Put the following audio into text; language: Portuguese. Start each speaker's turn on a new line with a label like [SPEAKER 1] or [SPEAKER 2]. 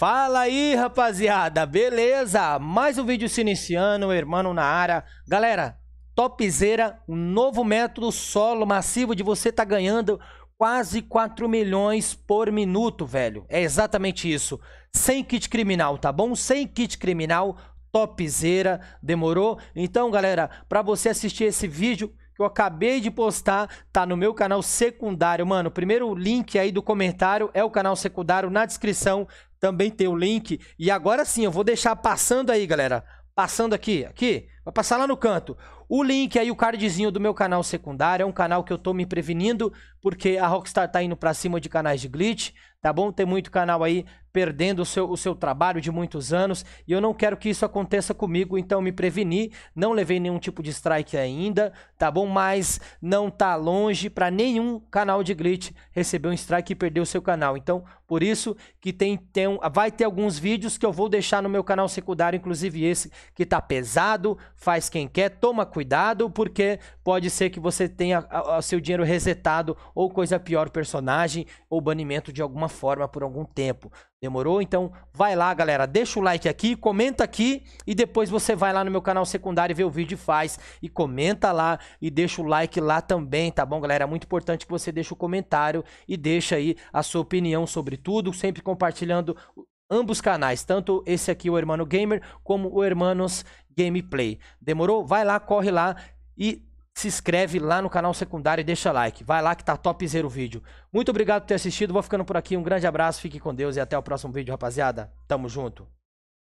[SPEAKER 1] Fala aí, rapaziada, beleza? Mais um vídeo se iniciando, irmão na área. Galera, topzera, um novo método solo massivo de você tá ganhando quase 4 milhões por minuto, velho. É exatamente isso. Sem kit criminal, tá bom? Sem kit criminal, topzera, demorou? Então, galera, para você assistir esse vídeo, que eu acabei de postar, tá no meu canal secundário, mano. O primeiro link aí do comentário é o canal secundário na descrição também tem o link. E agora sim, eu vou deixar passando aí, galera. Passando aqui, aqui, vai passar lá no canto. O link aí, o cardzinho do meu canal secundário, é um canal que eu tô me prevenindo, porque a Rockstar tá indo pra cima de canais de glitch, Tá bom ter muito canal aí perdendo o seu, o seu trabalho de muitos anos e eu não quero que isso aconteça comigo, então me preveni, não levei nenhum tipo de strike ainda, tá bom? Mas não tá longe para nenhum canal de glitch receber um strike e perder o seu canal. Então, por isso que tem, tem vai ter alguns vídeos que eu vou deixar no meu canal secundário, inclusive esse que tá pesado, faz quem quer, toma cuidado porque pode ser que você tenha o seu dinheiro resetado ou coisa pior, personagem ou banimento de alguma forma por algum tempo. Demorou? Então vai lá, galera. Deixa o like aqui, comenta aqui e depois você vai lá no meu canal secundário e vê o vídeo e faz. E comenta lá e deixa o like lá também, tá bom, galera? É muito importante que você deixe o comentário e deixa aí a sua opinião sobre tudo, sempre compartilhando ambos canais, tanto esse aqui, o Hermano Gamer, como o Hermanos Gameplay. Demorou? Vai lá, corre lá e se inscreve lá no canal secundário e deixa like. Vai lá que tá topzera o vídeo. Muito obrigado por ter assistido, vou ficando por aqui. Um grande abraço, fique com Deus e até o próximo vídeo, rapaziada. Tamo junto.